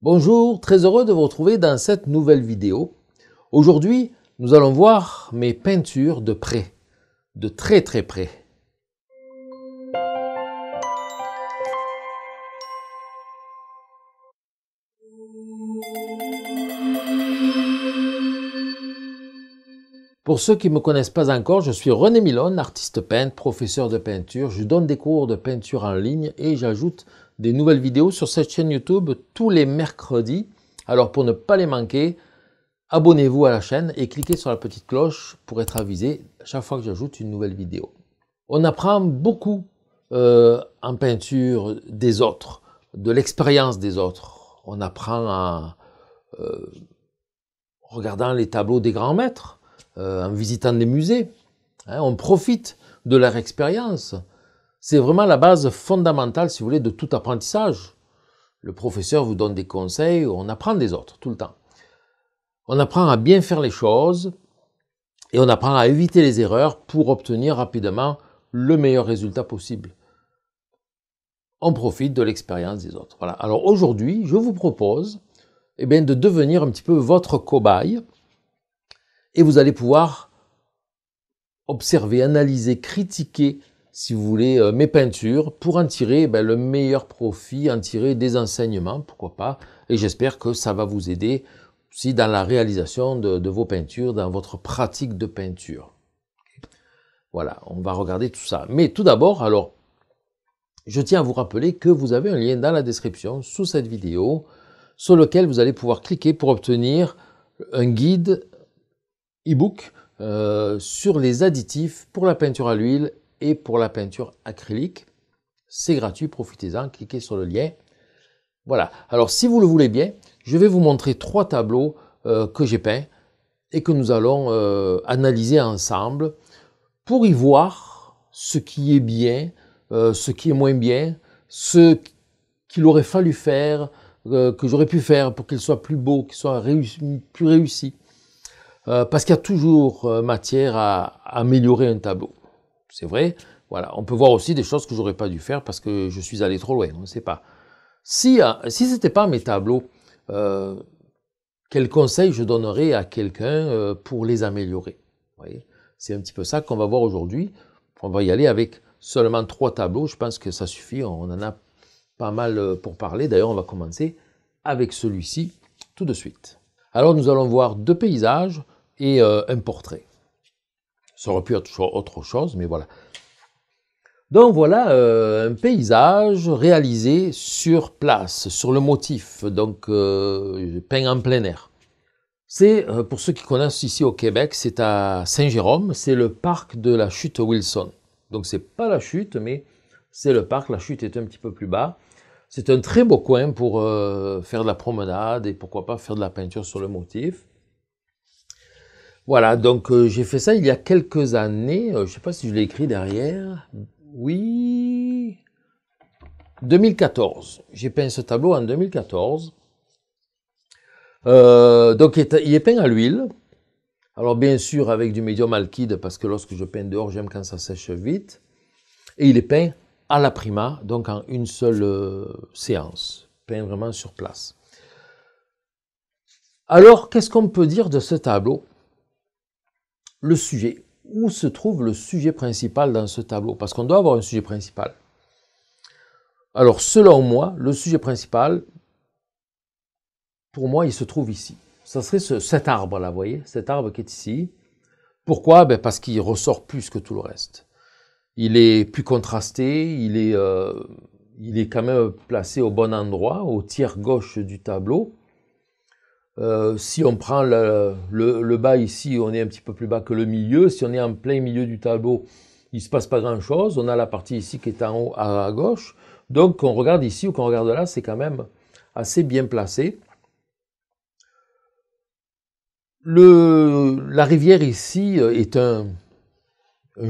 Bonjour, très heureux de vous retrouver dans cette nouvelle vidéo. Aujourd'hui, nous allons voir mes peintures de près, de très très près. Pour ceux qui ne me connaissent pas encore, je suis René Milon, artiste peintre, professeur de peinture. Je donne des cours de peinture en ligne et j'ajoute des nouvelles vidéos sur cette chaîne YouTube tous les mercredis. Alors pour ne pas les manquer, abonnez-vous à la chaîne et cliquez sur la petite cloche pour être avisé chaque fois que j'ajoute une nouvelle vidéo. On apprend beaucoup euh, en peinture des autres, de l'expérience des autres. On apprend en euh, regardant les tableaux des grands maîtres, euh, en visitant les musées. Hein. on profite de leur expérience. C'est vraiment la base fondamentale, si vous voulez, de tout apprentissage. Le professeur vous donne des conseils, on apprend des autres tout le temps. On apprend à bien faire les choses et on apprend à éviter les erreurs pour obtenir rapidement le meilleur résultat possible. On profite de l'expérience des autres. Voilà. Alors aujourd'hui, je vous propose eh bien, de devenir un petit peu votre cobaye et vous allez pouvoir observer, analyser, critiquer si vous voulez, euh, mes peintures pour en tirer ben, le meilleur profit, en tirer des enseignements, pourquoi pas. Et j'espère que ça va vous aider aussi dans la réalisation de, vos peintures, dans votre pratique de peinture. Voilà, on va regarder tout ça. Mais tout d'abord, alors, je tiens à vous rappeler que vous avez un lien dans la description sous cette vidéo sur lequel vous allez pouvoir cliquer pour obtenir un guide e-book euh, sur les additifs pour la peinture à l'huile et pour la peinture acrylique, c'est gratuit, profitez-en, cliquez sur le lien. Voilà, alors si vous le voulez bien, je vais vous montrer trois tableaux euh, que j'ai peints et que nous allons euh, analyser ensemble pour y voir ce qui est bien, euh, ce qui est moins bien, ce qu'il aurait fallu faire, que j'aurais pu faire pour qu'il soit plus beau, qu'il soit plus réussi. parce qu'il y a toujours matière à améliorer un tableau c'est vrai. Voilà, on peut voir aussi des choses que j'aurais pas dû faire parce que je suis allé trop loin, on ne sait pas. Si, euh, ce n'était pas mes tableaux, quels euh, quel conseil je donnerais à quelqu'un euh, pour les améliorer C'est un petit peu ça qu'on va voir aujourd'hui. On va y aller avec seulement trois tableaux, je pense que ça suffit, on en a pas mal pour parler. D'ailleurs, on va commencer avec celui-ci tout de suite. Alors nous allons voir deux paysages et un portrait. Ça aurait pu être autre chose, mais voilà. Donc voilà euh, un paysage réalisé sur place, sur le motif, donc euh, peint en plein air. C'est, euh, pour ceux qui connaissent ici au Québec, c'est à Saint-Jérôme, c'est le parc de la chute Wilson. Donc c'est pas la chute, mais c'est le parc, la chute est un petit peu plus bas. C'est un très beau coin pour faire de la promenade et pourquoi pas faire de la peinture sur le motif. Voilà, donc euh, j'ai fait ça il y a quelques années. Euh, je ne sais pas si je l'ai écrit derrière. Oui. 2014. J'ai peint ce tableau en 2014. Euh, donc est, il est, peint à l'huile. Alors bien sûr avec du médium alkyde parce que lorsque je peins dehors, j'aime quand ça sèche vite. Et il est peint à la prima, donc en une seule séance, peint vraiment sur place. Alors qu'est-ce qu'on peut dire de ce tableau le sujet. Où se trouve le sujet principal dans ce tableau Parce qu'on doit avoir un sujet principal. Alors, selon moi, le sujet principal, pour moi, il se trouve ici. Ça serait cet arbre-là, vous voyez Cet arbre qui est ici. Pourquoi ben, Parce qu'il ressort plus que tout le reste. Il est plus contrasté, il est, euh, il est quand même placé au bon endroit, au tiers gauche du tableau. Euh, si on prend le, bas ici, on est un petit peu plus bas que le milieu. Si on est en plein milieu du tableau, il ne se passe pas grand-chose. On a la partie ici qui est en haut à gauche. Donc qu'on regarde ici ou qu'on regarde là, c'est quand même assez bien placé. la rivière ici euh, est un,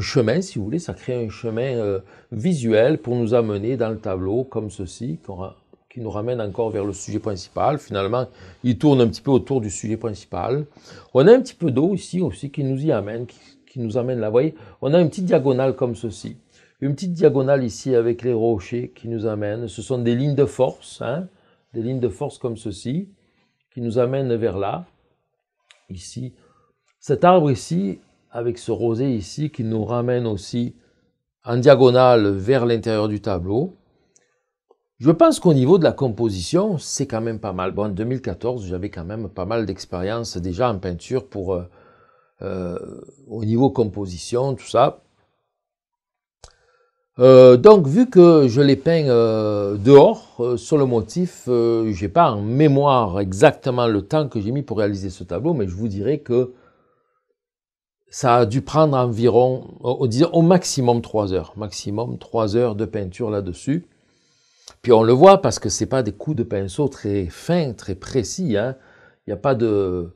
chemin, si vous voulez, ça crée un chemin euh, visuel pour nous amener dans le tableau comme ceci, qu'on qui nous ramène encore vers le sujet principal. Finalement, il tourne un petit peu autour du sujet principal. On a un petit peu d'eau ici aussi qui nous y amène, qui, nous amène là. Vous voyez, on a une petite diagonale comme ceci. Une petite diagonale ici avec les rochers qui nous amènent. Ce sont des lignes de force, hein, des lignes de force comme ceci, qui nous amènent vers là, ici. Cet arbre ici, avec ce rosé ici, qui nous ramène aussi en diagonale vers l'intérieur du tableau. Je pense qu'au niveau de la composition, c'est quand même pas mal. Bon, en 2014, j'avais quand même pas mal d'expérience déjà en peinture pour euh, euh, au niveau composition, tout ça. Euh, donc, vu que je les peint dehors sur le motif, je j'ai pas en mémoire exactement le temps que j'ai mis pour réaliser ce tableau, mais je vous dirais que ça a dû prendre environ, au, au maximum 3 heures, maximum 3 heures de peinture là-dessus on le voit parce que ce pas des coups de pinceau très fins, très précis. Hein. Il n'y a pas de,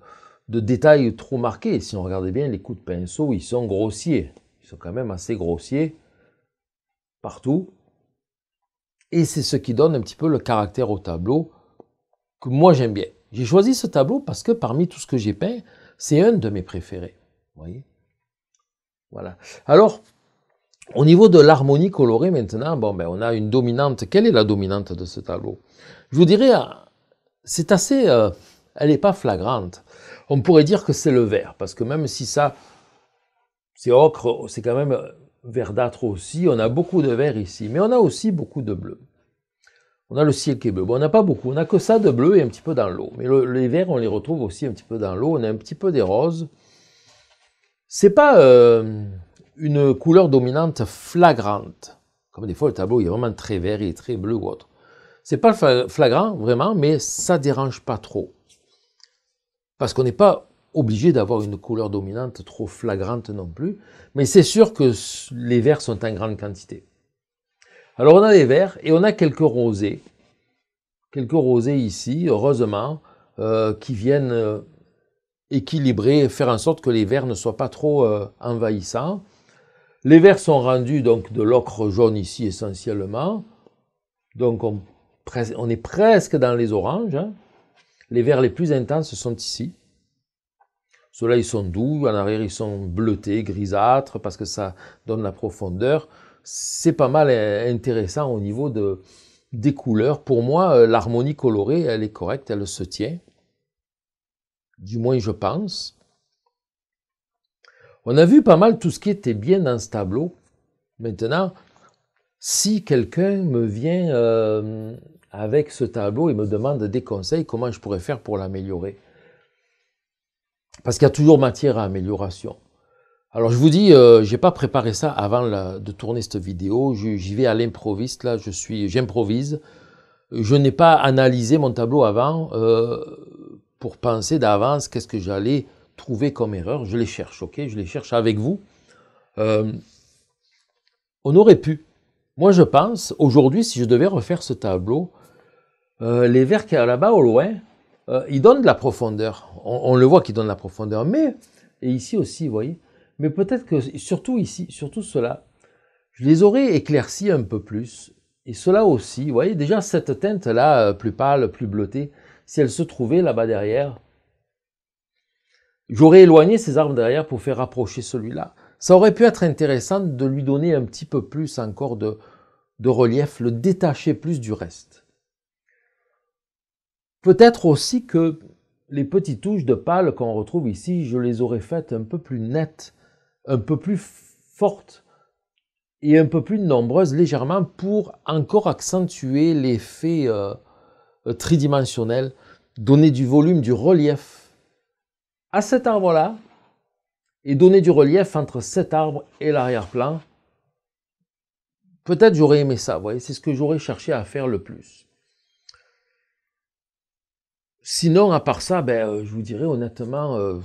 de détails trop marqués. Si on regardait bien, les coups de pinceau, ils sont grossiers. Ils sont quand même assez grossiers partout. Et c'est ce qui donne un petit peu le caractère au tableau que moi j'aime bien. J'ai choisi ce tableau parce que parmi tout ce que j'ai peint, c'est un de mes préférés. voyez Voilà. Alors, au niveau de l'harmonie colorée maintenant, bon, ben, on a une dominante. Quelle est la dominante de ce tableau Je vous dirais, c'est assez... Euh, elle n'est pas flagrante. On pourrait dire que c'est le vert, parce que même si ça, c'est ocre, c'est quand même verdâtre aussi. On a beaucoup de vert ici, mais on a aussi beaucoup de bleu. On a le ciel qui est bleu. Bon, on n'a pas beaucoup, on n'a que ça de bleu et un petit peu dans l'eau. Mais les verts, on les retrouve aussi un petit peu dans l'eau. On a un petit peu des roses. C'est pas... Euh, une couleur dominante flagrante. Comme des fois le tableau il est vraiment très vert, et très bleu ou autre. C'est pas flagrant vraiment, mais ça ne dérange pas trop. Parce qu'on n'est pas obligé d'avoir une couleur dominante trop flagrante non plus, mais c'est sûr que les verts sont en grande quantité. Alors on a les verts et on a quelques rosés, quelques rosés ici, heureusement, euh, qui viennent euh, équilibrer, faire en sorte que les verts ne soient pas trop euh, envahissants. Les verts sont rendus donc de l'ocre jaune ici essentiellement. Donc on, est presque dans les oranges. Hein. Les verts les plus intenses sont ici. Ceux-là, ils sont doux, en arrière, ils sont bleutés, grisâtres, parce que ça donne la profondeur. C'est pas mal euh, intéressant au niveau des couleurs. Pour moi, euh, l'harmonie colorée, elle est correcte, elle se tient. Du moins, je pense. On a vu pas mal tout ce qui était bien dans ce tableau. Maintenant, si quelqu'un me vient euh, avec ce tableau et me demande des conseils, comment je pourrais faire pour l'améliorer Parce qu'il y a toujours matière à amélioration. Alors je vous dis, euh, je n'ai pas préparé ça avant de tourner cette vidéo. J'y vais à l'improviste là. Je suis, j'improvise. Je n'ai pas analysé mon tableau avant euh, pour penser d'avance qu'est-ce que j'allais trouvé comme erreur, je les cherche, ok Je les cherche avec vous. Euh, on aurait pu. Moi, je pense, aujourd'hui, si je devais refaire ce tableau, euh, les verts qu'il y là-bas au loin, euh, ils donnent de la profondeur. On, le voit qu'ils donnent de la profondeur. Mais, et ici aussi, vous voyez, mais peut-être que, surtout ici, surtout cela, je les aurais éclaircis un peu plus. Et cela aussi, vous voyez, déjà cette teinte-là, plus pâle, plus bleutée, si elle se trouvait là-bas derrière, J'aurais éloigné ses armes derrière pour faire rapprocher celui-là. Ça aurait pu être intéressant de lui donner un petit peu plus encore de, de relief, le détacher plus du reste. Peut-être aussi que les petites touches de pâle qu'on retrouve ici, je les aurais faites un peu plus nettes, un peu plus fortes et un peu plus nombreuses légèrement pour encore accentuer l'effet euh, tridimensionnel, donner du volume, du relief à cet arbre-là et donner du relief entre cet arbre et l'arrière-plan. Peut-être j'aurais aimé ça, vous c'est ce que j'aurais cherché à faire le plus. Sinon, à part ça, ben, euh, je vous dirais honnêtement, euh,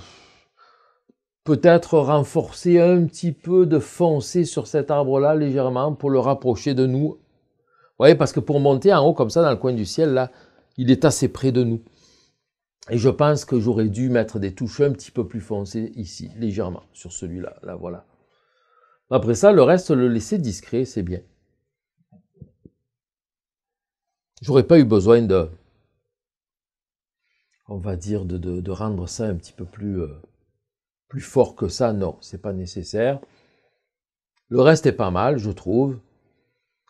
peut-être renforcer un petit peu de foncé sur cet arbre-là légèrement pour le rapprocher de nous. Vous voyez, parce que pour monter en haut comme ça dans le coin du ciel, là, il est assez près de nous. Et je pense que j'aurais dû mettre des touches un petit peu plus foncées ici, légèrement, sur celui-là. Là, voilà. Après ça, le reste, le laisser discret, c'est bien. J'aurais pas eu besoin de, on va dire, de, rendre ça un petit peu plus, euh, plus fort que ça. Non, c'est pas nécessaire. Le reste est pas mal, je trouve.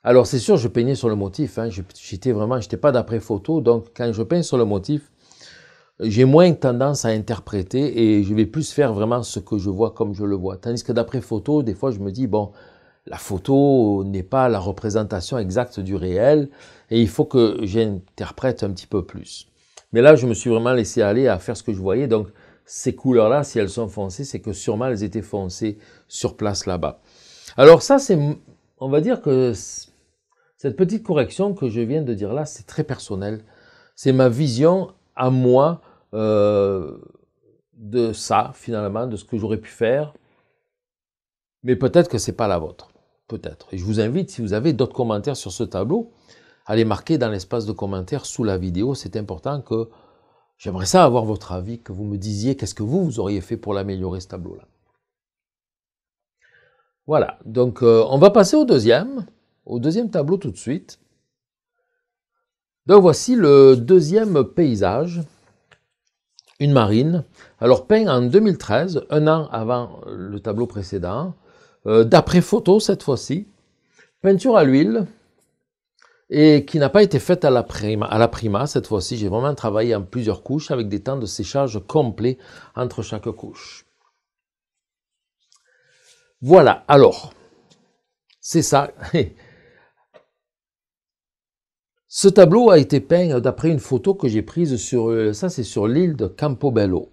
Alors c'est sûr, je peignais sur le motif. Hein, je J'étais vraiment, j'étais pas d'après photo, donc quand je peins sur le motif, j'ai moins tendance à interpréter et je vais plus faire vraiment ce que je vois comme je le vois. Tandis que d'après photo, des fois, je me dis, bon, la photo n'est pas la représentation exacte du réel et il faut que j'interprète un petit peu plus. Mais là, je me suis vraiment laissé aller à faire ce que je voyais. Donc, ces couleurs-là, si elles sont foncées, c'est que sûrement elles étaient foncées sur place là-bas. Alors ça, c'est, on va dire que cette petite correction que je viens de dire là, c'est très personnel. C'est ma vision à moi euh, de ça, finalement, de ce que j'aurais pu faire. Mais peut-être que ce n'est pas la vôtre. Peut-être. Et je vous invite, si vous avez d'autres commentaires sur ce tableau, à les marquer dans l'espace de commentaires sous la vidéo. C'est important que j'aimerais ça avoir votre avis, que vous me disiez qu'est-ce que vous, vous auriez fait pour l'améliorer, ce tableau-là. Voilà, donc euh, on va passer au deuxième, au deuxième tableau tout de suite. Donc voici le deuxième paysage une marine. Alors peint en 2013, un an avant le tableau précédent, euh, d'après photo cette fois-ci, peinture à l'huile et qui n'a pas été faite à la prima. À la prima cette fois-ci, j'ai vraiment travaillé en plusieurs couches avec des temps de séchage complets entre chaque couche. Voilà, alors, c'est ça. Ce tableau a été peint d'après une photo que j'ai prise sur, euh, ça c'est sur l'île de Campobello.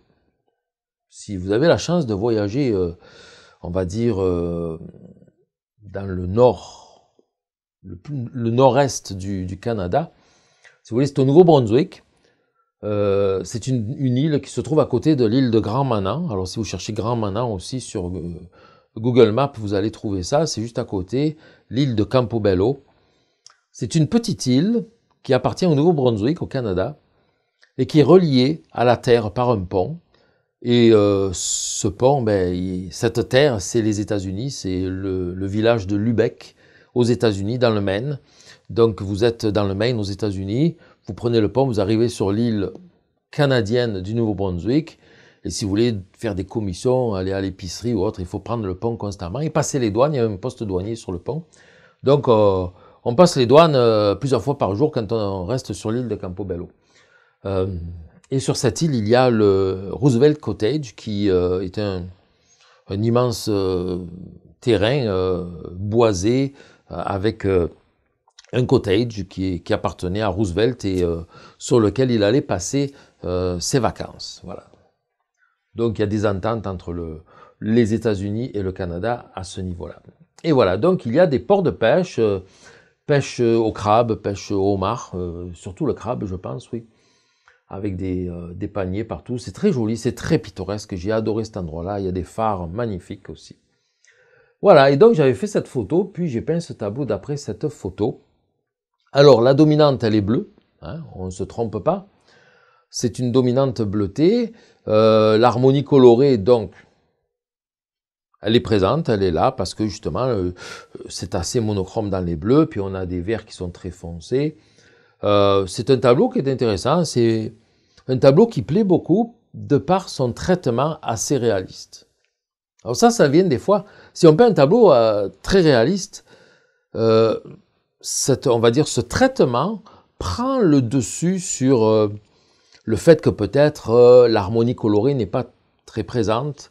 Si vous avez la chance de voyager, euh, on va dire, euh, dans le nord, le, nord-est du, Canada, si vous voulez, c'est au Nouveau-Brunswick. c'est une, une, île qui se trouve à côté de l'île de Grand Manan. Alors si vous cherchez Grand Manan aussi sur Google Maps, vous allez trouver ça. C'est juste à côté, l'île de Campobello. C'est une petite île qui appartient au Nouveau-Brunswick, au Canada, et qui est reliée à la terre par un pont. Et euh, ce pont, ben, cette terre, c'est les États-Unis, c'est le, village de Lubeck aux États-Unis, dans le Maine. Donc vous êtes dans le Maine aux États-Unis, vous prenez le pont, vous arrivez sur l'île canadienne du Nouveau-Brunswick. Et si vous voulez faire des commissions, aller à l'épicerie ou autre, il faut prendre le pont constamment et passer les douanes. Il y a un poste douanier sur le pont. Donc, euh, on passe les douanes euh, plusieurs fois par jour quand on reste sur l'île de Campobello. Euh, et sur cette île, il y a le Roosevelt Cottage, qui euh, est un, immense terrain boisé avec un cottage qui, appartenait à Roosevelt et sur lequel il allait passer ses vacances. Voilà. Donc il y a des ententes entre les États-Unis et le Canada à ce niveau-là. Et voilà, donc il y a des ports de pêche pêche euh, au crabe, pêche au homard, euh, surtout le crabe, je pense, oui, avec euh, des, paniers partout. C'est très joli, c'est très pittoresque. J'ai adoré cet endroit-là. Il y a des phares magnifiques aussi. Voilà, et donc j'avais fait cette photo, puis j'ai peint ce tableau d'après cette photo. Alors, la dominante, elle est bleue, hein, on ne se trompe pas. C'est une dominante bleutée. L'harmonie colorée, donc, elle est présente, elle est là parce que justement euh, c'est assez monochrome dans les bleus, puis on a des verts qui sont très foncés. Euh, c'est un tableau qui est intéressant, c'est un tableau qui plaît beaucoup de par son traitement assez réaliste. Alors ça, ça vient des fois. Si on peint un tableau euh, très réaliste, on va dire ce traitement prend le dessus sur le fait que peut-être l'harmonie colorée n'est pas très présente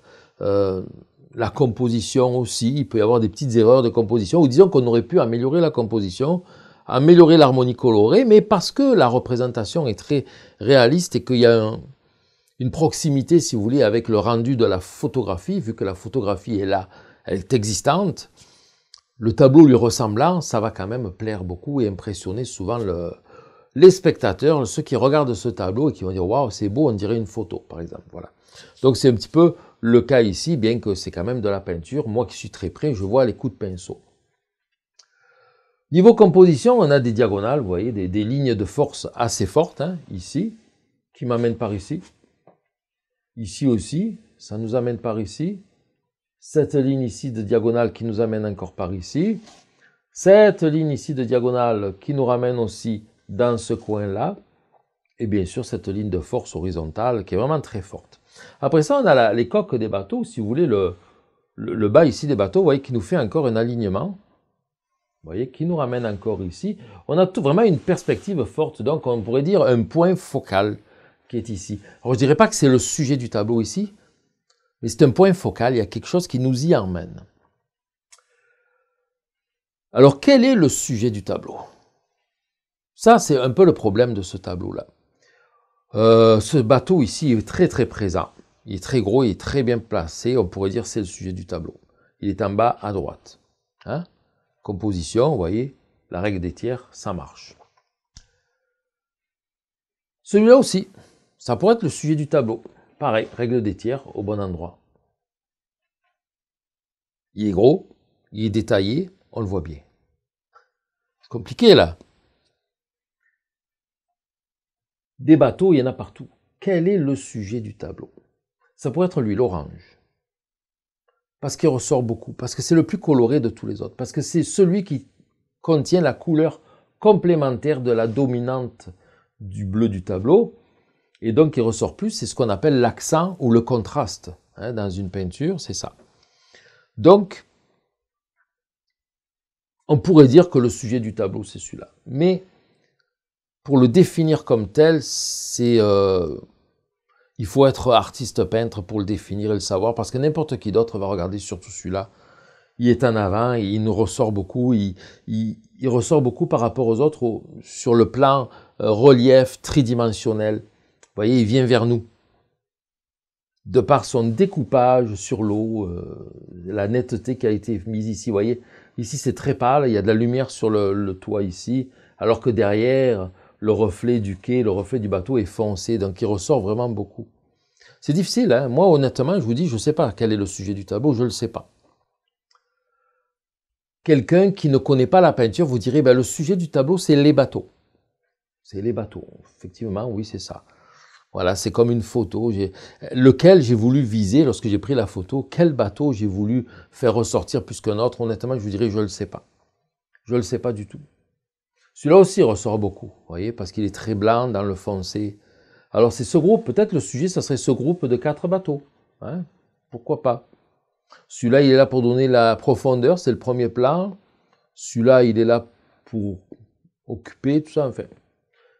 la composition aussi, il peut y avoir des petites erreurs de composition, ou disons qu'on aurait pu améliorer la composition, améliorer l'harmonie colorée, mais parce que la représentation est très réaliste et qu'il y a une proximité, si vous voulez, avec le rendu de la photographie, vu que la photographie est là, elle est existante, le tableau lui ressemblant, ça va quand même plaire beaucoup et impressionner souvent les spectateurs, ceux qui regardent ce tableau et qui vont dire waouh, c'est beau, on dirait une photo, par exemple. Voilà. Donc c'est un petit peu le cas ici, bien que c'est quand même de la peinture. Moi qui suis très près, je vois les coups de pinceau. Niveau composition, on a des diagonales, vous voyez, des, lignes de force assez fortes, hein, ici, qui m'amènent par ici. Ici aussi, ça nous amène par ici. Cette ligne ici de diagonale qui nous amène encore par ici. Cette ligne ici de diagonale qui nous ramène aussi dans ce coin-là. Et bien sûr, cette ligne de force horizontale qui est vraiment très forte. Après ça, on a les coques des bateaux, si vous voulez, le, bas ici des bateaux, vous voyez, qui nous fait encore un alignement. Vous voyez, qui nous ramène encore ici. On a vraiment une perspective forte, donc on pourrait dire un point focal qui est ici. je ne dirais pas que c'est le sujet du tableau ici, mais c'est un point focal, il y a quelque chose qui nous y emmène. Alors quel est le sujet du tableau Ça, c'est un peu le problème de ce tableau-là. Euh, ce bateau ici est très très présent. Il est très gros, il est très bien placé. On pourrait dire c'est le sujet du tableau. Il est en bas à droite. Hein. Composition, vous voyez, la règle des tiers, ça marche. Celui-là aussi, ça pourrait être le sujet du tableau. Pareil, règle des tiers au bon endroit. Il est gros, il est détaillé, on le voit bien. C'est compliqué là. Des bateaux, il y en a partout. Quel est le sujet du tableau Ça pourrait être lui, l'orange, Parce qu'il ressort beaucoup, parce que c'est le plus coloré de tous les autres, parce que c'est celui qui contient la couleur complémentaire de la dominante du bleu du tableau. Et donc, il ressort plus, c'est ce qu'on appelle l'accent ou le contraste. Hein, dans une peinture, c'est ça. Donc, on pourrait dire que le sujet du tableau, c'est celui-là. Mais pour le définir comme tel, c'est euh, il faut être artiste peintre pour le définir et le savoir, parce que n'importe qui d'autre va regarder surtout celui-là. Il est en avant, il nous ressort beaucoup, il, ressort beaucoup par rapport aux autres sur le plan euh, relief tridimensionnel. Vous voyez, il vient vers nous. De par son découpage sur l'eau, euh, la netteté qui a été mise ici, vous voyez, ici c'est très pâle, il y a de la lumière sur le, le toit ici, alors que derrière, le reflet du quai, le reflet du bateau est foncé, donc il ressort vraiment beaucoup. C'est difficile, hein. moi honnêtement, je vous dis, je ne sais pas quel est le sujet du tableau, je ne le sais pas. Quelqu'un qui ne connaît pas la peinture vous direz, ben, le sujet du tableau, c'est les bateaux. C'est les bateaux, effectivement, oui, c'est ça. Voilà, c'est comme une photo. Lequel j'ai voulu viser lorsque j'ai pris la photo, quel bateau j'ai voulu faire ressortir plus qu'un autre, honnêtement, je vous dirais, je ne le sais pas. Je ne le sais pas du tout. Celui-là aussi ressort beaucoup, vous voyez, parce qu'il est très blanc dans le foncé. Alors c'est ce groupe, peut-être le sujet, ce serait ce groupe de quatre bateaux. Hein, pourquoi pas Celui-là, il est là pour donner la profondeur, c'est le premier plan. Celui-là, il est là pour occuper, tout ça, enfin.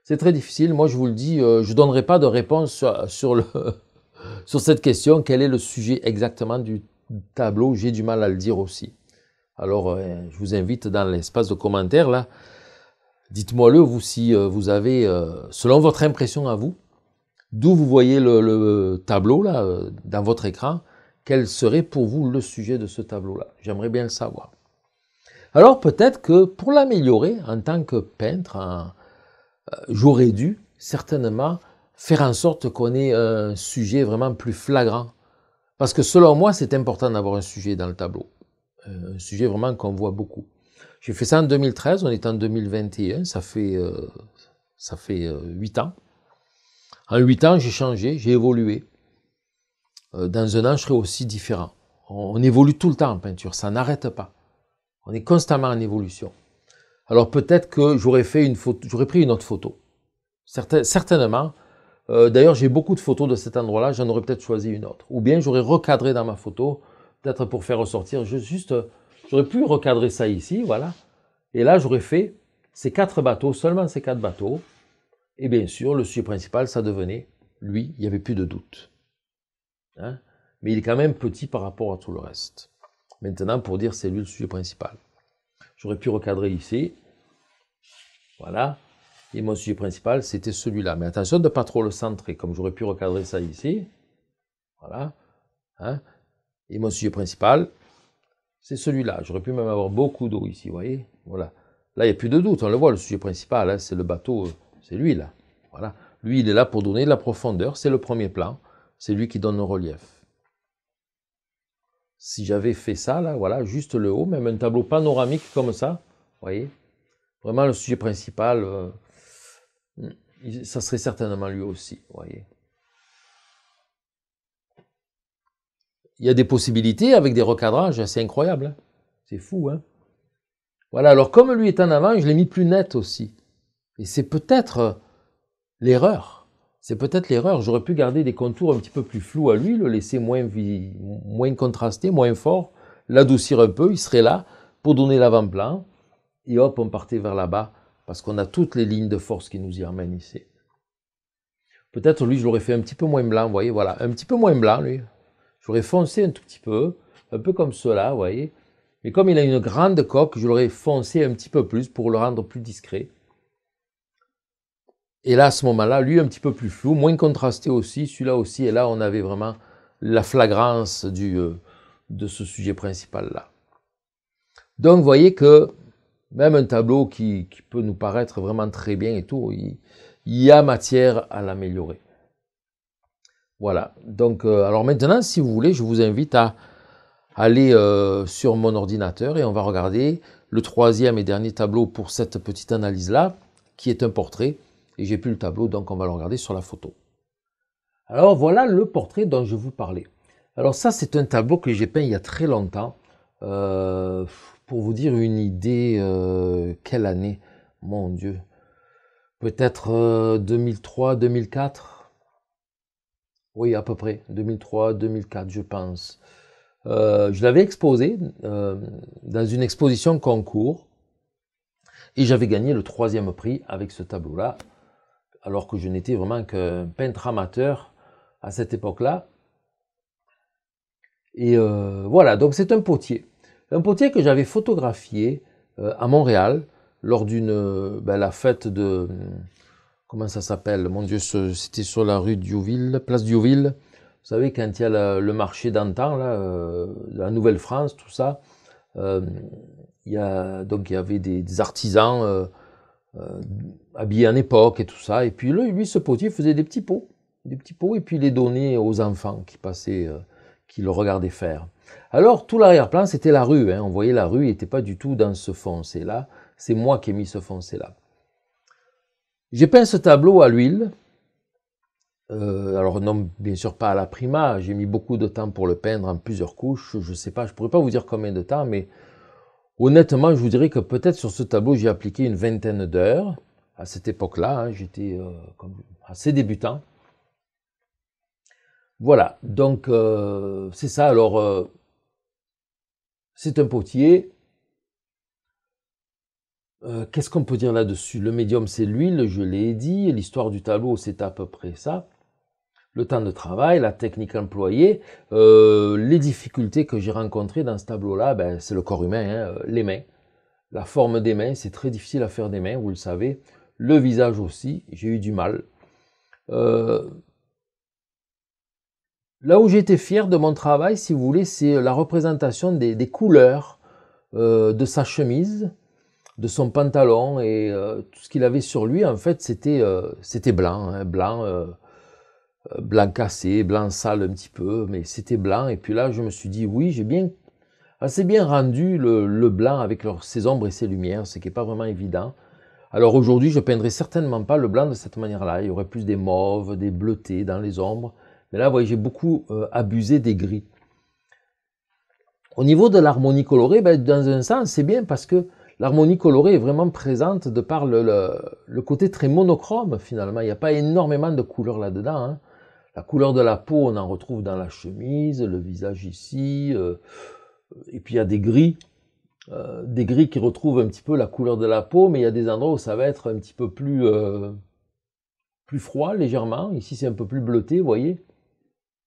C'est très difficile, moi je vous le dis, euh, je ne donnerai pas de réponse sur, cette question, quel est le sujet exactement du tableau, j'ai du mal à le dire aussi. Alors, euh, je vous invite dans l'espace de commentaires, là, Dites-moi-le, vous, si euh, vous avez, euh, selon votre impression à vous, d'où vous voyez le, tableau, là, euh, dans votre écran, quel serait pour vous le sujet de ce tableau-là J'aimerais bien le savoir. Alors peut-être que pour l'améliorer en tant que peintre, j'aurais dû certainement faire en sorte qu'on ait un sujet vraiment plus flagrant. Parce que selon moi, c'est important d'avoir un sujet dans le tableau. Un sujet vraiment qu'on voit beaucoup. J'ai fait ça en 2013, on est en 2021, ça fait, euh, ça fait 8 euh, ans. En 8 ans, j'ai changé, j'ai évolué. Euh, dans un an, je serai aussi différent. On, évolue tout le temps en peinture, ça n'arrête pas. On est constamment en évolution. Alors peut-être que j'aurais fait une photo, j'aurais pris une autre photo. certainement. D'ailleurs, j'ai beaucoup de photos de cet endroit-là, j'en aurais peut-être choisi une autre. Ou bien j'aurais recadré dans ma photo, peut-être pour faire ressortir juste J'aurais pu recadrer ça ici, voilà. Et là, j'aurais fait ces quatre bateaux, seulement ces quatre bateaux. Et bien sûr, le sujet principal, ça devenait, lui, il n'y avait plus de doute. Hein. Mais il est quand même petit par rapport à tout le reste. Maintenant, pour dire c'est lui le sujet principal. J'aurais pu recadrer ici. Voilà. Et mon sujet principal, c'était celui-là. Mais attention de ne pas trop le centrer, comme j'aurais pu recadrer ça ici. Voilà. Hein. et mon sujet principal, c'est celui-là. J'aurais pu même avoir beaucoup d'eau ici, vous voyez Voilà. Là, il n'y a plus de doute, on le voit, le sujet principal, hein, c'est le bateau, euh, c'est lui là. Voilà. Lui, il est là pour donner de la profondeur, c'est le premier plan, c'est lui qui donne le relief. Si j'avais fait ça, là, voilà, juste le haut, même un tableau panoramique comme ça, vous voyez Vraiment, le sujet principal, euh, ça serait certainement lui aussi, vous voyez il y a des possibilités avec des recadrages c'est incroyable, hein. C'est fou, hein Voilà, alors comme lui est en avant, je l'ai mis plus net aussi. Et c'est peut-être euh, l'erreur. C'est peut-être l'erreur. J'aurais pu garder des contours un petit peu plus flous à lui, le laisser moins, moins contrasté, moins fort, l'adoucir un peu, il serait là pour donner l'avant-plan. Et hop, on partait vers là-bas, parce qu'on a toutes les lignes de force qui nous y ramènent ici. Peut-être lui, je l'aurais fait un petit peu moins blanc, vous voyez, voilà, un petit peu moins blanc, lui. J'aurais foncé un tout petit peu, un peu comme cela, vous voyez. Mais comme il a une grande coque, je l'aurais foncé un petit peu plus pour le rendre plus discret. Et là, à ce moment-là, lui, un petit peu plus flou, moins contrasté aussi, celui-là aussi. Et là, on avait vraiment la flagrance du, euh, de ce sujet principal-là. Donc, vous voyez que même un tableau qui, peut nous paraître vraiment très bien et tout, il y a matière à l'améliorer. Voilà. Donc, euh, alors maintenant, si vous voulez, je vous invite à aller euh, sur mon ordinateur et on va regarder le troisième et dernier tableau pour cette petite analyse-là, qui est un portrait. Et j'ai plus le tableau, donc on va le regarder sur la photo. Alors voilà le portrait dont je vous parlais. Alors ça, c'est un tableau que j'ai peint il y a très longtemps. Euh, pour vous dire une idée, quelle année Mon Dieu. Peut-être 2003, 2004 oui, à peu près. 2003, 2004, je pense. Euh, je l'avais exposé euh, dans une exposition concours et j'avais gagné le troisième prix avec ce tableau-là, alors que je n'étais vraiment qu'un peintre amateur à cette époque-là. Et euh, voilà, donc c'est un potier. Un potier que j'avais photographié à Montréal lors d'une ben, la fête de comment ça s'appelle Mon Dieu, c'était sur la rue Diouville, place Diouville. Vous savez, quand il y a le marché d'antan, là, euh, la Nouvelle-France, tout ça, euh, il y donc il y avait des, artisans euh, habillés en époque et tout ça. Et puis lui, ce potier faisait des petits pots, des petits pots, et puis les donnait aux enfants qui passaient, qui le regardaient faire. Alors, tout l'arrière-plan, c'était la rue. Hein. On voyait la rue, il n'était pas du tout dans ce foncé-là. C'est moi qui ai mis ce foncé-là. J'ai peint ce tableau à l'huile. Euh, alors non, bien sûr pas à la prima. J'ai mis beaucoup de temps pour le peindre en plusieurs couches. Je ne sais pas, je ne pourrais pas vous dire combien de temps, mais honnêtement, je vous dirais que peut-être sur ce tableau j'ai appliqué une vingtaine d'heures. À cette époque-là, hein, j'étais euh, assez débutant. Voilà, donc euh, c'est ça. Alors c'est un potier euh, qu'est-ce qu'on peut dire là-dessus Le médium, c'est l'huile, je l'ai dit. L'histoire du tableau, c'est à peu près ça. Le temps de travail, la technique employée, euh, les difficultés que j'ai rencontrées dans ce tableau-là, ben, c'est le corps humain, hein, euh, les mains. La forme des mains, c'est très difficile à faire des mains, vous le savez. Le visage aussi, j'ai eu du mal. Là où j'étais fier de mon travail, si vous voulez, c'est la représentation des, couleurs de sa chemise, de son pantalon et euh, tout ce qu'il avait sur lui, en fait, c'était euh, blanc, hein, blanc, euh, blanc cassé, blanc sale un petit peu, mais c'était blanc. Et puis là, je me suis dit, oui, j'ai bien assez bien rendu le, blanc avec ses ombres et ses lumières, ce qui n'est pas vraiment évident. Alors aujourd'hui, je peindrais certainement pas le blanc de cette manière-là. Il y aurait plus des mauves, des bleutés dans les ombres. Mais là, vous voyez, j'ai beaucoup abusé des gris. Au niveau de l'harmonie colorée, ben, dans un sens, c'est bien parce que l'harmonie colorée est vraiment présente de par le, côté très monochrome finalement. Il n'y a pas énormément de couleurs là-dedans. Hein. La couleur de la peau, on en retrouve dans la chemise, le visage ici, euh, et puis il y a des gris, euh, des gris qui retrouvent un petit peu la couleur de la peau, mais il y a des endroits où ça va être un petit peu plus, euh, plus froid légèrement. Ici c'est un peu plus bleuté, vous voyez.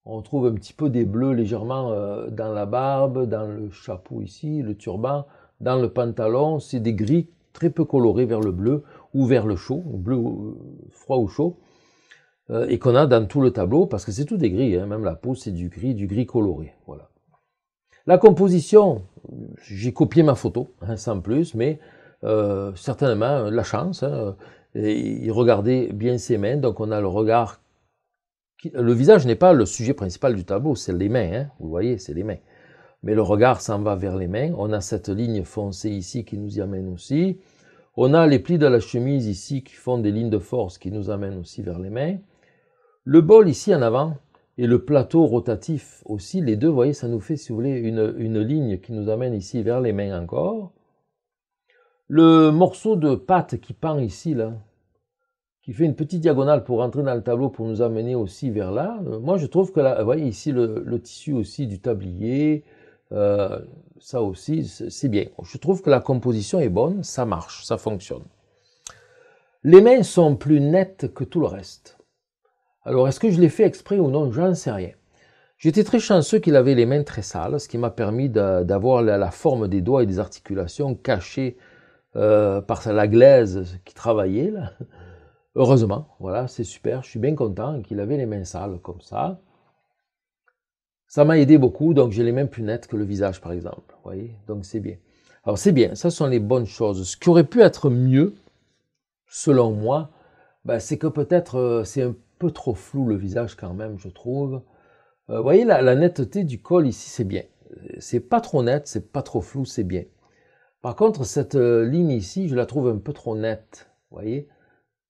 On retrouve un petit peu des bleus légèrement dans la barbe, dans le chapeau ici, le turban. Dans le pantalon, c'est des gris très peu colorés vers le bleu ou vers le chaud, bleu euh, froid ou chaud, euh, et qu'on a dans tout le tableau, parce que c'est tout des gris, hein. même la peau c'est du gris, du gris coloré. Voilà. La composition, j'ai copié ma photo, hein, sans plus, mais euh, certainement la chance. il hein, regardait bien ses mains, donc on a le regard. Le visage n'est pas le sujet principal du tableau, c'est les mains, vous voyez, c'est les mains mais le regard s'en va vers les mains. On a cette ligne foncée ici qui nous y amène aussi. On a les plis de la chemise ici qui font des lignes de force qui nous amènent aussi vers les mains. Le bol ici en avant et le plateau rotatif aussi, les deux, vous voyez, ça nous fait, si vous voulez, une, une ligne qui nous amène ici vers les mains encore. Le morceau de pâte qui pend ici, là, qui fait une petite diagonale pour entrer dans le tableau pour nous amener aussi vers là. Euh, moi, je trouve que là, vous euh, voyez ici le tissu aussi du tablier, euh, ça aussi, c'est bien. Je trouve que la composition est bonne, ça marche, ça fonctionne. Les mains sont plus nettes que tout le reste. Alors, est-ce que je l'ai fait exprès ou non J'en sais rien. J'étais très chanceux qu'il avait les mains très sales, ce qui m'a permis d'avoir la, forme des doigts et des articulations cachées euh, par la glaise qui travaillait. Heureusement, voilà, c'est super. Je suis bien content qu'il avait les mains sales comme ça. Ça m'a aidé beaucoup, donc j'ai les plus net que le visage, par exemple. voyez Donc c'est bien. Alors c'est bien, ça sont les bonnes choses. Ce qui aurait pu être mieux, selon moi, ben, c'est que peut-être euh, c'est un peu trop flou le visage quand même, je trouve. Euh, vous voyez, la, netteté du col ici, c'est bien. C'est pas trop net, c'est pas trop flou, c'est bien. Par contre, cette euh, ligne ici, je la trouve un peu trop nette. Vous voyez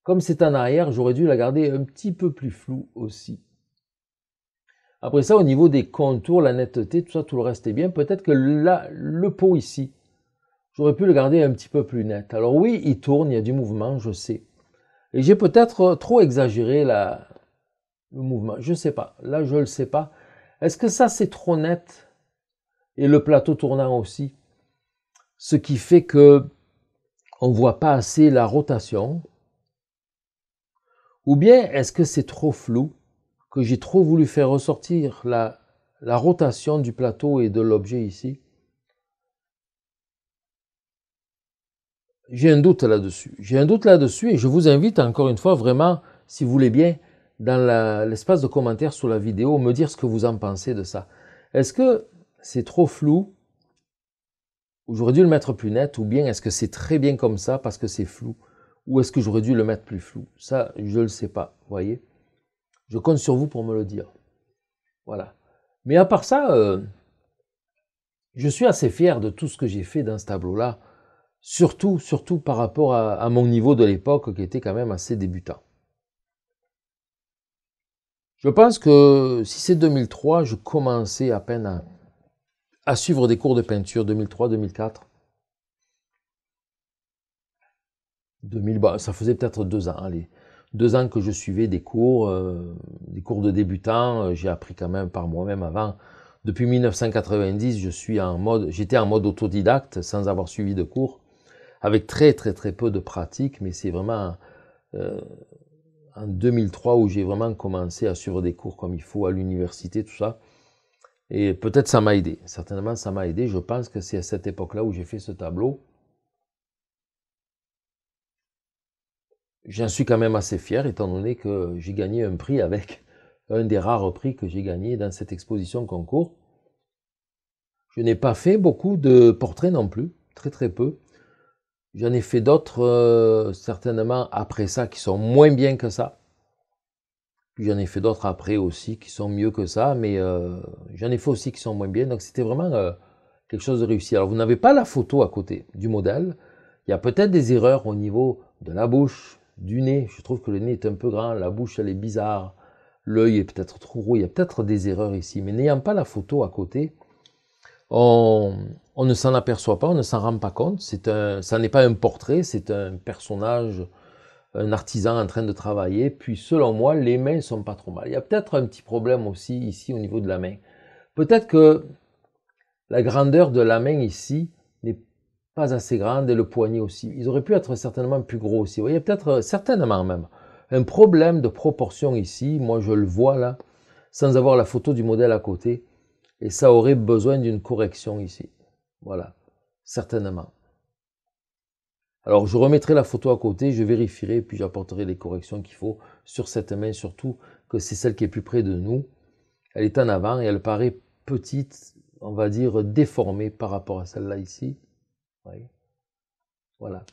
Comme c'est en arrière, j'aurais dû la garder un petit peu plus floue aussi. Après ça, au niveau des contours, la netteté, tout ça, tout le reste est bien. Peut-être que là, le pot ici, j'aurais pu le garder un petit peu plus net. Alors oui, il tourne, il y a du mouvement, je sais. Et j'ai peut-être trop exagéré le mouvement. Je ne sais pas. Là, je ne le sais pas. Est-ce que ça, c'est trop net Et le plateau tournant aussi. Ce qui fait que on ne voit pas assez la rotation. Ou bien est-ce que c'est trop flou que j'ai trop voulu faire ressortir la, rotation du plateau et de l'objet ici. J'ai un doute là-dessus. J'ai un doute là-dessus et je vous invite encore une fois vraiment, si vous voulez bien, dans l'espace de commentaires sous la vidéo, me dire ce que vous en pensez de ça. Est-ce que c'est trop flou ou j'aurais dû le mettre plus net ou bien est-ce que c'est très bien comme ça parce que c'est flou ou est-ce que j'aurais dû le mettre plus flou Ça, je ne le sais pas, voyez. Je compte sur vous pour me le dire. Voilà. Mais à part ça, euh, je suis assez fier de tout ce que j'ai fait dans ce tableau-là, surtout, surtout par rapport à, mon niveau de l'époque qui était quand même assez débutant. Je pense que si c'est 2003, je commençais à peine à, suivre des cours de peinture 2003-2004. 2000, bah, ça faisait peut-être deux ans, allez deux ans que je suivais des cours, euh, des cours de débutants. Euh, j'ai appris quand même par moi-même avant. Depuis 1990, je suis en mode, j'étais en mode autodidacte sans avoir suivi de cours, avec très très très peu de pratique. Mais c'est vraiment euh, en 2003 où j'ai vraiment commencé à suivre des cours comme il faut à l'université, tout ça. Et peut-être ça m'a aidé. Certainement, ça m'a aidé. Je pense que c'est à cette époque-là où j'ai fait ce tableau. j'en suis quand même assez fier, étant donné que j'ai gagné un prix avec un des rares prix que j'ai gagné dans cette exposition concours. Je n'ai pas fait beaucoup de portraits non plus, très très peu. J'en ai fait d'autres, euh, certainement après ça, qui sont moins bien que ça. j'en ai fait d'autres après aussi qui sont mieux que ça, mais euh, j'en ai fait aussi qui sont moins bien. Donc c'était vraiment euh, quelque chose de réussi. Alors vous n'avez pas la photo à côté du modèle. Il y a peut-être des erreurs au niveau de la bouche, du nez. Je trouve que le nez est un peu grand, la bouche elle est bizarre, l'œil est peut-être trop gros, il y a peut-être des erreurs ici. Mais n'ayant pas la photo à côté, on, ne s'en aperçoit pas, on ne s'en rend pas compte. C'est ça n'est pas un portrait, c'est un personnage, un artisan en train de travailler. Puis selon moi, les mains ne sont pas trop mal. Il y a peut-être un petit problème aussi ici au niveau de la main. Peut-être que la grandeur de la main ici assez grande et le poignet aussi. Ils auraient pu être certainement plus gros aussi. Vous voyez, peut-être euh, certainement même un problème de proportion ici. Moi, je le vois là, sans avoir la photo du modèle à côté. Et ça aurait besoin d'une correction ici. Voilà, certainement. Alors, je remettrai la photo à côté, je vérifierai, puis j'apporterai les corrections qu'il faut sur cette main, surtout que c'est celle qui est plus près de nous. Elle est en avant et elle paraît petite, on va dire déformée par rapport à celle-là ici. Voilà.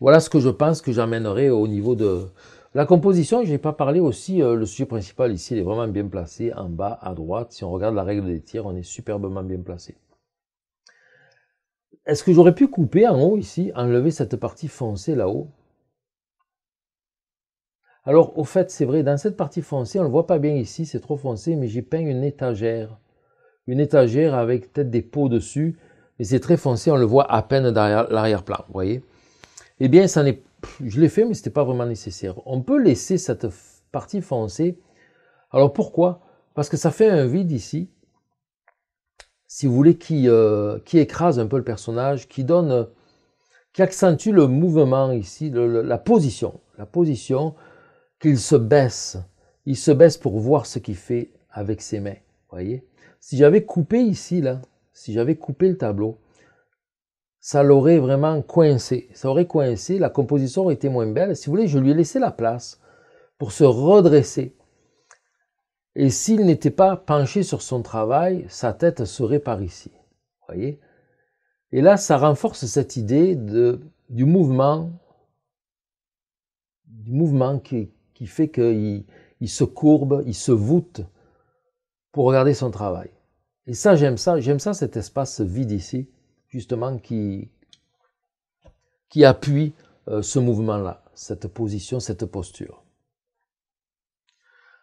Voilà ce que je pense que j'amènerai au niveau de la composition. Je n'ai pas parlé aussi, euh, le sujet principal ici, il est vraiment bien placé en bas à droite. Si on regarde la règle des tiers, on est superbement bien placé. Est-ce que j'aurais pu couper en haut ici, enlever cette partie foncée là-haut Alors, au fait, c'est vrai, dans cette partie foncée, on ne le voit pas bien ici, c'est trop foncé, mais j'ai peint une étagère. Une étagère avec peut-être des pots dessus mais c'est très foncé, on le voit à peine derrière l'arrière-plan, vous voyez Eh bien, ça je l'ai fait, mais ce n'était pas vraiment nécessaire. On peut laisser cette partie foncée. Alors pourquoi Parce que ça fait un vide ici, si vous voulez, qui, euh, qui écrase un peu le personnage, qui donne, qui accentue le mouvement ici, la position, la position qu'il se baisse. Il se baisse pour voir ce qu'il fait avec ses mains, voyez Si j'avais coupé ici, là, si j'avais coupé le tableau, ça l'aurait vraiment coincé. Ça aurait coincé, la composition aurait été moins belle. Si vous voulez, je lui ai laissé la place pour se redresser. Et s'il n'était pas penché sur son travail, sa tête serait par ici. Voyez Et là, ça renforce cette idée du mouvement, du mouvement qui, fait qu'il il se courbe, il se voûte pour regarder son travail. Et ça, j'aime ça. J'aime ça, cet espace vide ici, justement, qui, qui appuie euh, ce mouvement-là, cette position, cette posture.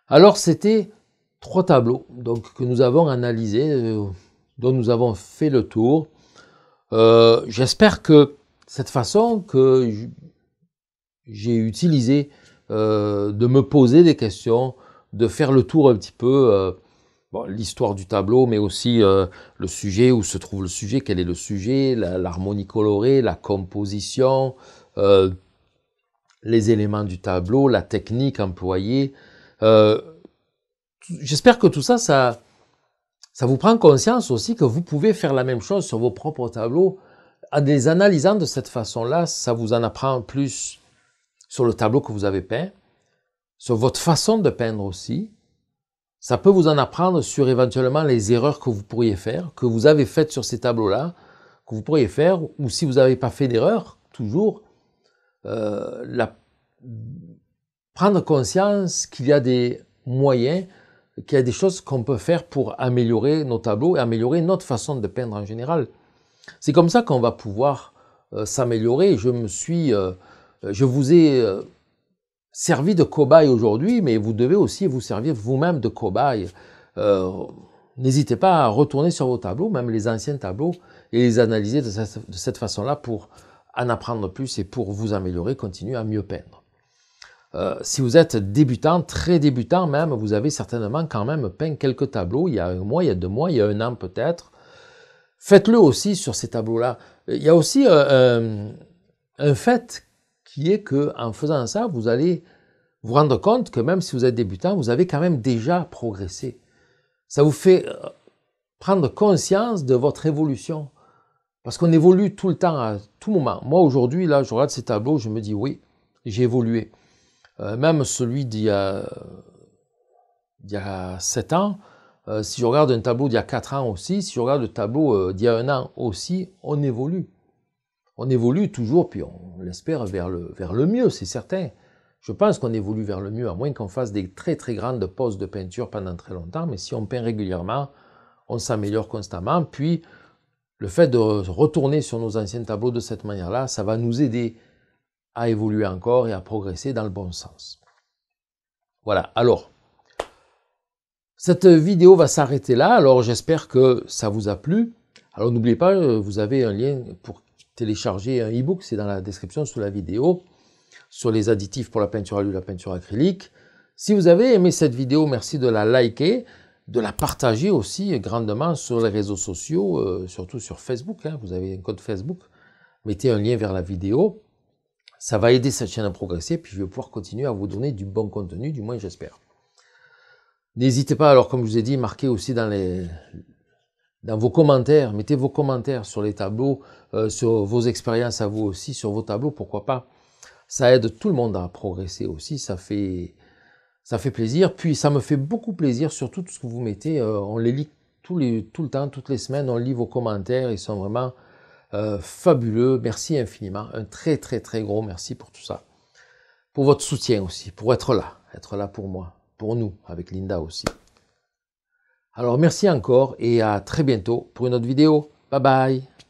Alors, c'était trois tableaux donc, que nous avons analysés, euh, dont nous avons fait le tour. Euh, j'espère que cette façon que j'ai utilisée de me poser des questions, de faire le tour un petit peu Bon, l'histoire du tableau, mais aussi euh, le sujet, où se trouve le sujet, quel est le sujet, l'harmonie colorée, la composition, euh, les éléments du tableau, la technique employée. Euh, j'espère que tout ça, ça, ça vous prend conscience aussi que vous pouvez faire la même chose sur vos propres tableaux. En les analysant de cette façon-là, ça vous en apprend plus sur le tableau que vous avez peint, sur votre façon de peindre aussi, ça peut vous en apprendre sur éventuellement les erreurs que vous pourriez faire, que vous avez faites sur ces tableaux-là, que vous pourriez faire, ou si vous n'avez pas fait d'erreur, toujours, euh, la... prendre conscience qu'il y a des moyens, qu'il y a des choses qu'on peut faire pour améliorer nos tableaux et améliorer notre façon de peindre en général. C'est comme ça qu'on va pouvoir euh, s'améliorer. Je me suis, euh, je vous ai servi de cobaye aujourd'hui, mais vous devez aussi vous servir vous-même de cobaye. Euh, n'hésitez pas à retourner sur vos tableaux, même les anciens tableaux, et les analyser de cette, façon-là pour en apprendre plus et pour vous améliorer, continuer à mieux peindre. Euh, si vous êtes débutant, très débutant même, vous avez certainement quand même peint quelques tableaux, il y a un mois, il y a deux mois, il y a un an peut-être. Faites-le aussi sur ces tableaux-là. Il y a aussi euh, un fait qui est que en faisant ça, vous allez vous rendre compte que même si vous êtes débutant, vous avez quand même déjà progressé. Ça vous fait euh, prendre conscience de votre évolution. Parce qu'on évolue tout le temps, à tout moment. Moi, aujourd'hui, là, je regarde ces tableaux, je me dis, oui, j'ai évolué. Euh, même celui d'il y, a, 7 ans, euh, si je regarde un tableau d'il y a 4 ans aussi, si je regarde le tableau d'il y a un an aussi, on évolue on évolue toujours, puis on l'espère, vers le, vers le mieux, c'est certain. Je pense qu'on évolue vers le mieux, à moins qu'on fasse des très très grandes pauses de peinture pendant très longtemps, mais si on peint régulièrement, on s'améliore constamment, puis le fait de retourner sur nos anciens tableaux de cette manière-là, ça va nous aider à évoluer encore et à progresser dans le bon sens. Voilà, alors, cette vidéo va s'arrêter là, alors j'espère que ça vous a plu. Alors n'oubliez pas, euh, vous avez un lien pour télécharger un e-book, c'est dans la description sous la vidéo, sur les additifs pour la peinture à l'huile, la peinture acrylique. Si vous avez aimé cette vidéo, merci de la liker, de la partager aussi grandement sur les réseaux sociaux, euh, surtout sur Facebook. Hein. vous avez un code Facebook, mettez un lien vers la vidéo. Ça va aider cette chaîne à progresser, puis je vais pouvoir continuer à vous donner du bon contenu, du moins j'espère. N'hésitez pas, alors comme je vous ai dit, marquez aussi dans les, dans vos commentaires, mettez vos commentaires sur les tableaux, euh, sur vos expériences à vous aussi, sur vos tableaux, pourquoi pas. Ça aide tout le monde à progresser aussi, ça fait, ça fait plaisir. Puis ça me fait beaucoup plaisir, surtout tout ce que vous mettez, euh, on les lit tout, le temps, toutes les semaines, on lit vos commentaires, ils sont vraiment euh, fabuleux. Merci infiniment, un très très très gros merci pour tout ça. Pour votre soutien aussi, pour être là, être là pour moi, pour nous, avec Linda aussi. Alors merci encore et à très bientôt pour une autre vidéo. Bye bye